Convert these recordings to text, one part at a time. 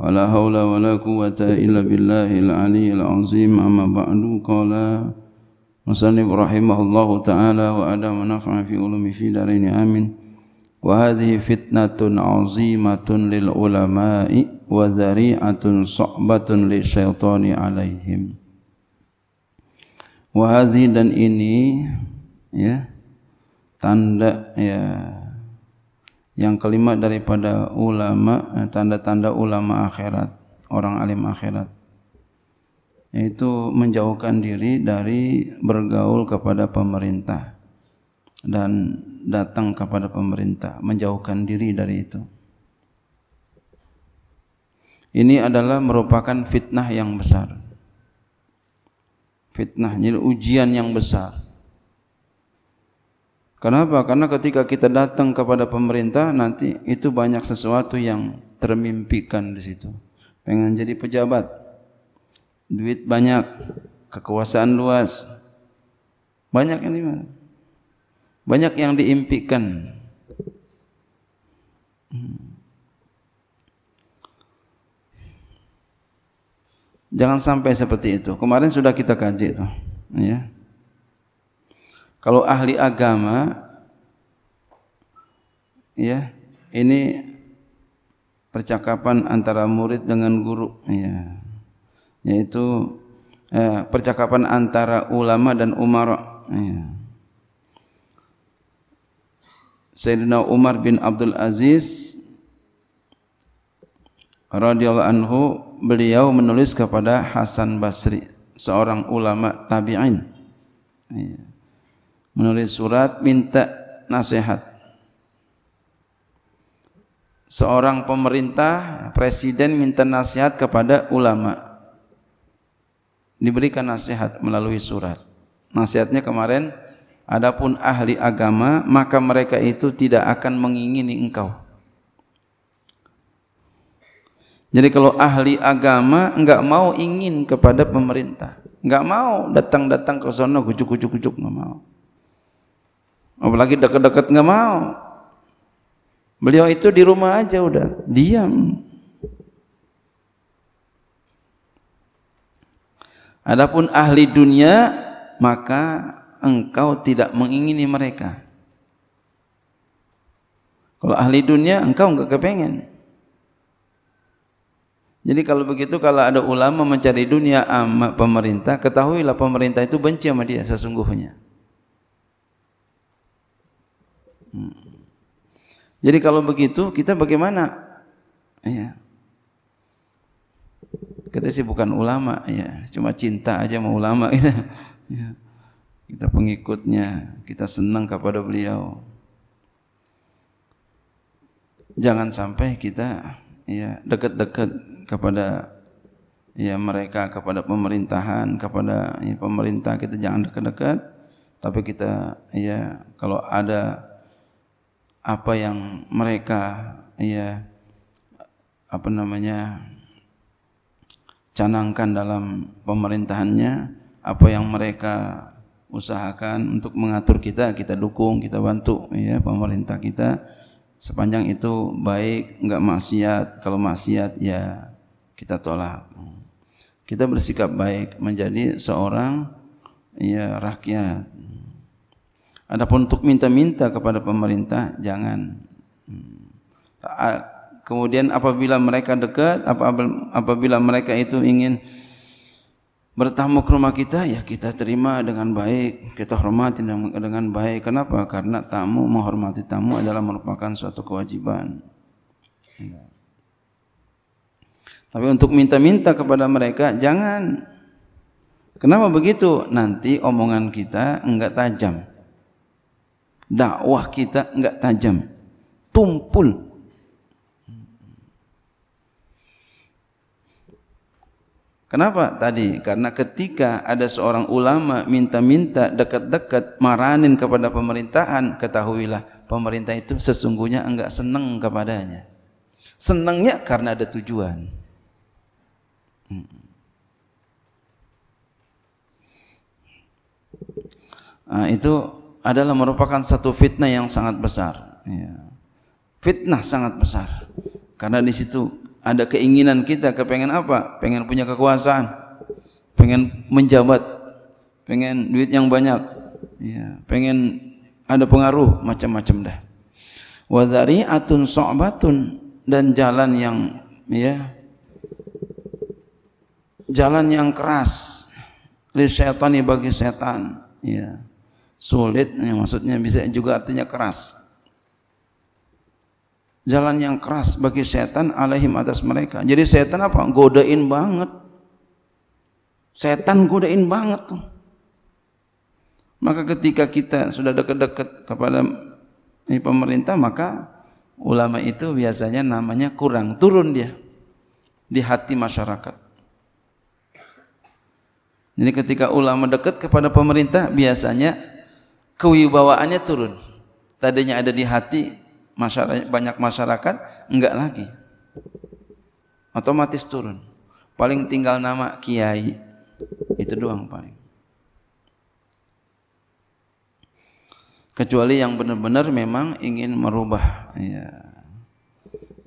ولا حول ولا قوة إلا بالله العلي العظيم أما بعد قال مصنف رحمه الله تعالى وأدام نفع في علوم في دارين آمين وهذه فتنة عظيمة للعلماء وزريعة صعبة للشيطان عليهم وهذه dan ini ya tanda ya Yang kelima daripada ulama, eh, tanda-tanda ulama akhirat, orang alim akhirat. Yaitu menjauhkan diri dari bergaul kepada pemerintah dan datang kepada pemerintah, menjauhkan diri dari itu. Ini adalah merupakan fitnah yang besar. Fitnah, jadi ujian yang besar Kenapa? Karena ketika kita datang kepada pemerintah nanti itu banyak sesuatu yang termimpikan di situ. Pengen jadi pejabat, duit banyak, kekuasaan luas, banyak yang dimana? Banyak yang diimpikan. Hmm. Jangan sampai seperti itu. Kemarin sudah kita kaji itu, ya. Kalau ahli agama ya, ini percakapan antara murid dengan guru ya. Yaitu ya, percakapan antara ulama dan umar. ya. Sayyidina Umar bin Abdul Aziz radhiyallahu anhu beliau menulis kepada Hasan Basri seorang ulama tabi'in ya menulis surat minta nasihat. Seorang pemerintah, presiden minta nasihat kepada ulama. Diberikan nasihat melalui surat. Nasihatnya kemarin, adapun ahli agama, maka mereka itu tidak akan mengingini engkau. Jadi kalau ahli agama enggak mau ingin kepada pemerintah, enggak mau datang-datang ke sana kucuk-kucuk-kucuk enggak mau apalagi dekat-dekat nggak mau beliau itu di rumah aja udah diam Adapun ahli dunia maka engkau tidak mengingini mereka. Kalau ahli dunia engkau enggak kepengen. Jadi kalau begitu kalau ada ulama mencari dunia sama pemerintah, ketahuilah pemerintah itu benci sama dia sesungguhnya. Jadi kalau begitu kita bagaimana? Ya. Kita sih bukan ulama ya, cuma cinta aja sama ulama kita. Ya. Iya. Kita pengikutnya, kita senang kepada beliau. Jangan sampai kita ya dekat-dekat kepada ya mereka kepada pemerintahan kepada ya, pemerintah kita jangan dekat-dekat tapi kita ya kalau ada apa yang mereka ya apa namanya canangkan dalam pemerintahannya, apa yang mereka usahakan untuk mengatur kita, kita dukung, kita bantu ya pemerintah kita sepanjang itu baik, enggak maksiat. Kalau maksiat ya kita tolak. Kita bersikap baik menjadi seorang ya rakyat. Adapun untuk minta-minta kepada pemerintah jangan. Hmm. Kemudian apabila mereka dekat, apabila mereka itu ingin bertamu ke rumah kita, ya kita terima dengan baik, kita hormati dengan baik. Kenapa? Karena tamu menghormati tamu adalah merupakan suatu kewajiban. Tapi untuk minta-minta kepada mereka, jangan. Kenapa begitu? Nanti omongan kita enggak tajam dakwah kita enggak tajam tumpul Kenapa tadi? Karena ketika ada seorang ulama minta-minta dekat-dekat maranin kepada pemerintahan, ketahuilah pemerintah itu sesungguhnya enggak senang kepadanya. Senangnya karena ada tujuan. Nah, itu adalah merupakan satu fitnah yang sangat besar. Ya. Fitnah sangat besar. Karena di situ ada keinginan kita kepengen apa? Pengen punya kekuasaan, pengen menjabat, pengen duit yang banyak, ya. pengen ada pengaruh macam-macam dah. Wadari atun so'batun dan jalan yang ya jalan yang keras li setan bagi setan ya Sulit, ya, maksudnya bisa juga artinya keras. Jalan yang keras bagi setan alaihim atas mereka. Jadi setan apa? Godain banget. Setan godain banget tuh. Maka ketika kita sudah dekat-dekat kepada ini eh, pemerintah, maka ulama itu biasanya namanya kurang turun dia di hati masyarakat. Jadi ketika ulama dekat kepada pemerintah, biasanya kewibawaannya turun. Tadinya ada di hati masyarakat, banyak masyarakat, enggak lagi. Otomatis turun. Paling tinggal nama kiai. Itu doang paling. Kecuali yang benar-benar memang ingin merubah. Ya.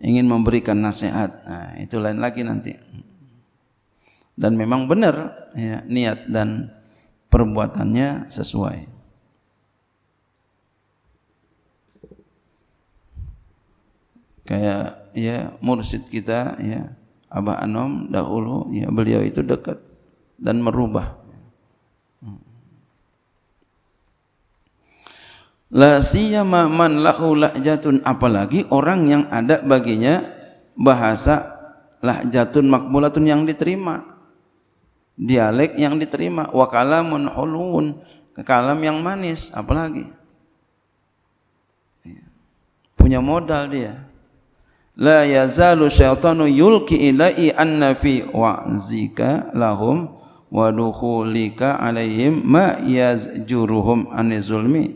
Ingin memberikan nasihat. Nah, itu lain lagi nanti. Dan memang benar ya, niat dan perbuatannya sesuai. kayak ya mursid kita ya Abah Anom dahulu ya beliau itu dekat dan merubah La siyama man lahu lahjatun apalagi orang yang ada baginya bahasa lahjatun makbulatun yang diterima. Dialek yang diterima wa kalamun hulun, kalam yang manis apalagi. Iya. Punya modal dia la yazalu syaitanu yulki ilai anna fi wa'zika lahum wa dukhulika alaihim ma yazjuruhum zulmi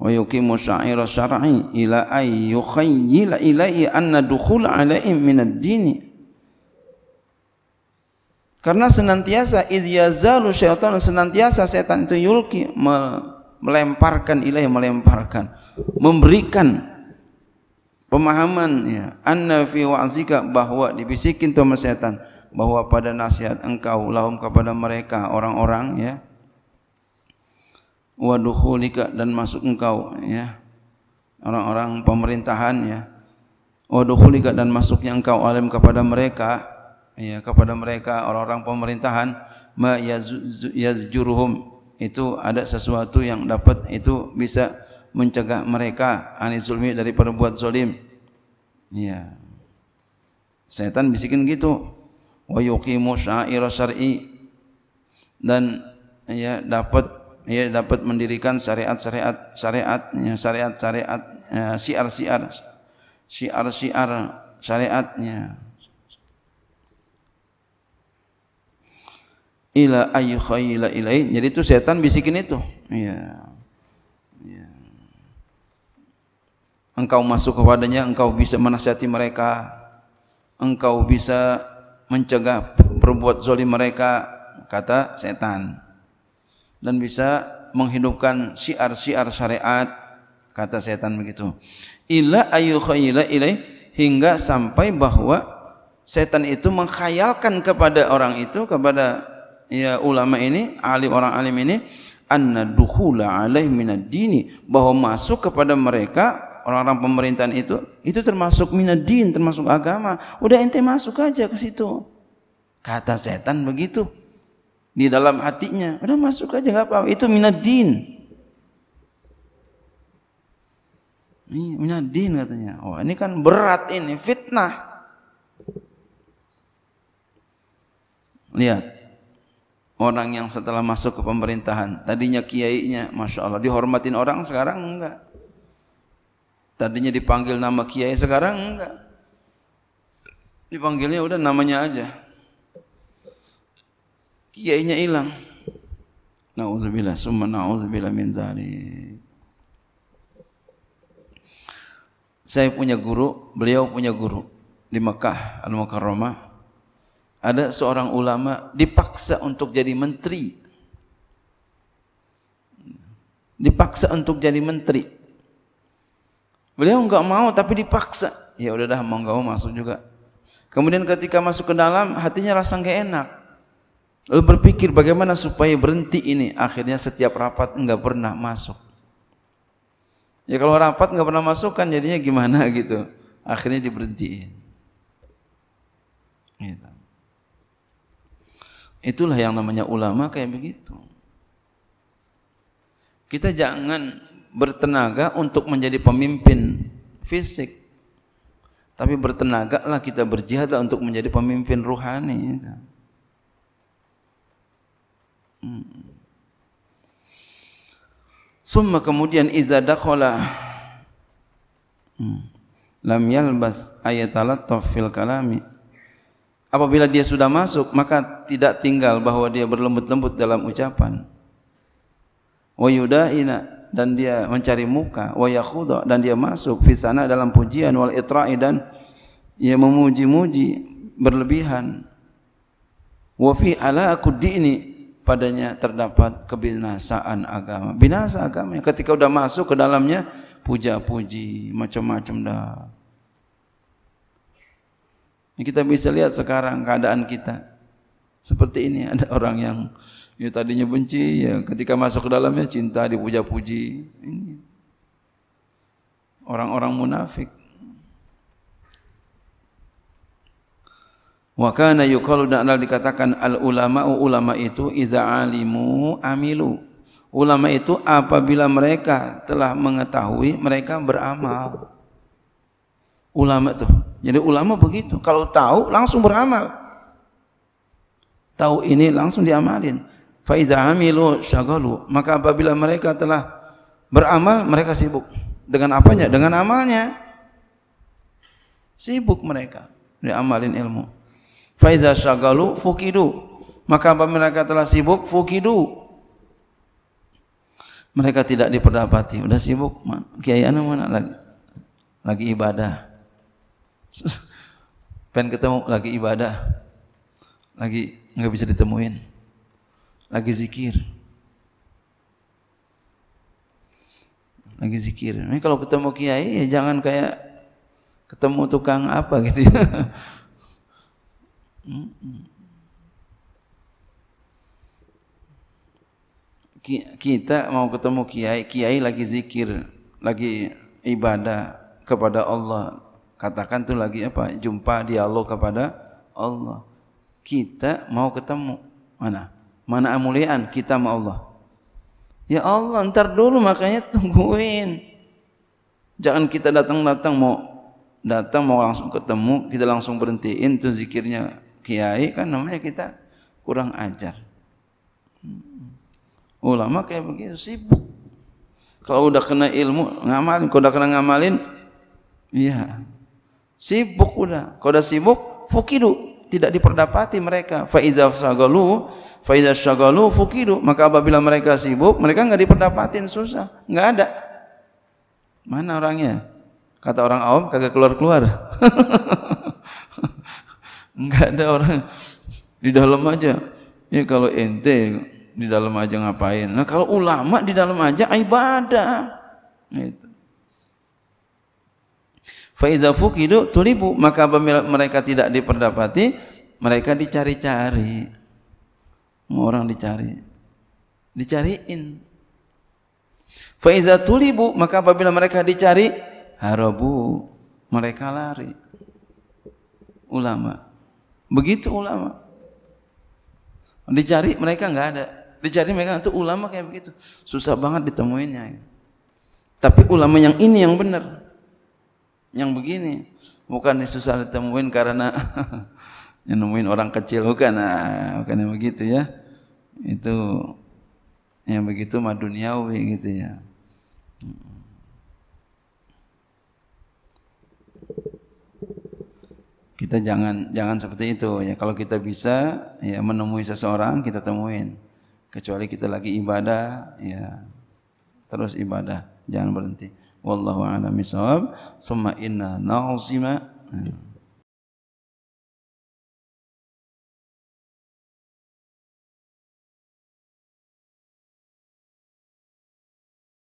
wa yuqimu syaira syar'i ila ay yukhayyila ilai anna dukhul alaihim minad dini karena senantiasa id yazalu syaitanu senantiasa setan itu yulki melemparkan ilai melemparkan memberikan pemahaman ya anna fi wa'zika bahwa dibisikin tu setan bahwa pada nasihat engkau laum kepada mereka orang-orang ya wa dukhulika dan masuk engkau ya orang-orang pemerintahan ya wa dukhulika dan masuknya engkau alim kepada mereka ya kepada mereka orang-orang pemerintahan ma yazjuruhum itu ada sesuatu yang dapat itu bisa mencegah mereka ani zulmi dari perbuat zalim. Ya. Setan bisikin gitu. Wa yuqimu sya'ira syar'i dan ya dapat ya dapat mendirikan syariat-syariat syariat syariat-syariat ya, syiar-syiar syiar-syiar syariatnya ila ayyu khayla ilai jadi itu setan bisikin itu ya engkau masuk kepadanya engkau bisa menasihati mereka engkau bisa mencegah berbuat zolim mereka kata setan dan bisa menghidupkan syiar-syiar syariat kata setan begitu Ila ayu khayila ilaih, hingga sampai bahwa setan itu mengkhayalkan kepada orang itu kepada ya ulama ini alim orang alim ini anna dukhula alaih minad dini bahwa masuk kepada mereka orang-orang pemerintahan itu, itu termasuk minadin, termasuk agama. Udah ente masuk aja ke situ. Kata setan begitu di dalam hatinya. Udah masuk aja nggak apa-apa. Itu minadin. Ini minadin katanya. Oh ini kan berat ini fitnah. Lihat orang yang setelah masuk ke pemerintahan tadinya kiainya masya Allah dihormatin orang sekarang enggak Tadinya dipanggil nama kiai, sekarang enggak. Dipanggilnya udah namanya aja. Kiainya hilang. Nauzubillah, summa nauzubillah min zalik. Saya punya guru, beliau punya guru di Mekah Al-Mukarramah. Ada seorang ulama dipaksa untuk jadi menteri. Dipaksa untuk jadi menteri Beliau enggak mau tapi dipaksa. Ya udah dah mau enggak mau masuk juga. Kemudian ketika masuk ke dalam hatinya rasa enggak enak. Lalu berpikir bagaimana supaya berhenti ini. Akhirnya setiap rapat enggak pernah masuk. Ya kalau rapat enggak pernah masuk kan jadinya gimana gitu. Akhirnya diberhentiin. Gitu. Itulah yang namanya ulama kayak begitu. Kita jangan bertenaga untuk menjadi pemimpin fisik tapi bertenaga lah kita berjihad untuk menjadi pemimpin ruhani hmm. Summa kemudian iza dakhala hmm. lam yalbas fil kalami apabila dia sudah masuk maka tidak tinggal bahwa dia berlembut-lembut dalam ucapan wa yudaina dan dia mencari muka wa yakhudha dan dia masuk fi sana dalam pujian wal itra'i dan ia memuji-muji berlebihan wa fi ala kudini padanya terdapat kebinasaan agama binasa agama. ketika sudah masuk ke dalamnya puja-puji macam-macam dah kita bisa lihat sekarang keadaan kita Seperti ini ada orang yang ya tadinya benci, ya ketika masuk ke dalamnya cinta dipuja-puji. Ini orang-orang munafik. Wa kana yuqalu dan dikatakan al ulama ulama itu iza alimu amilu. Ulama itu apabila mereka telah mengetahui mereka beramal. Ulama tuh. Jadi ulama begitu. Kalau tahu langsung beramal tahu ini langsung diamalin. Faida amilu syagalu. Maka apabila mereka telah beramal, mereka sibuk. Dengan apanya? Dengan amalnya. Sibuk mereka diamalin ilmu. Faida syagalu fukidu. Maka apabila mereka telah sibuk, fukidu. Mereka tidak diperdapati. Udah sibuk, kiai anu mana lagi? Lagi ibadah. Pengen ketemu lagi ibadah. Lagi nggak bisa ditemuin lagi zikir lagi zikir ini kalau ketemu kiai ya jangan kayak ketemu tukang apa gitu ya. kita mau ketemu kiai kiai lagi zikir lagi ibadah kepada Allah katakan tuh lagi apa jumpa dialog kepada Allah kita mau ketemu mana mana amuliaan kita sama Allah ya Allah ntar dulu makanya tungguin jangan kita datang-datang mau datang mau langsung ketemu kita langsung berhentiin tuh zikirnya kiai kan namanya kita kurang ajar hmm. ulama kayak begitu sibuk kalau udah kena ilmu ngamalin kalau udah kena ngamalin iya sibuk udah kalau udah sibuk fukidu tidak diperdapati mereka fa idza sagalu fa idza sagalu fukidu maka apabila mereka sibuk mereka nggak diperdapatin susah nggak ada mana orangnya kata orang awam kagak keluar keluar nggak ada orang di dalam aja ya kalau ente di dalam aja ngapain nah kalau ulama di dalam aja ibadah itu Faiza fukidu tulibu maka apabila mereka tidak diperdapati mereka dicari-cari. Orang dicari. Dicariin. Faiza tulibu maka apabila mereka dicari harabu mereka lari. Ulama. Begitu ulama. Dicari mereka nggak ada. Dicari mereka itu ulama kayak begitu. Susah banget ditemuinnya. Tapi ulama yang ini yang benar. Yang begini bukan susah ditemuin karena nemuin orang kecil bukan nah, bukan yang begitu ya itu yang begitu mah duniawi gitu ya kita jangan jangan seperti itu ya kalau kita bisa ya menemui seseorang kita temuin kecuali kita lagi ibadah ya terus ibadah jangan berhenti wallahu a'lam bishawab summa inna na'usima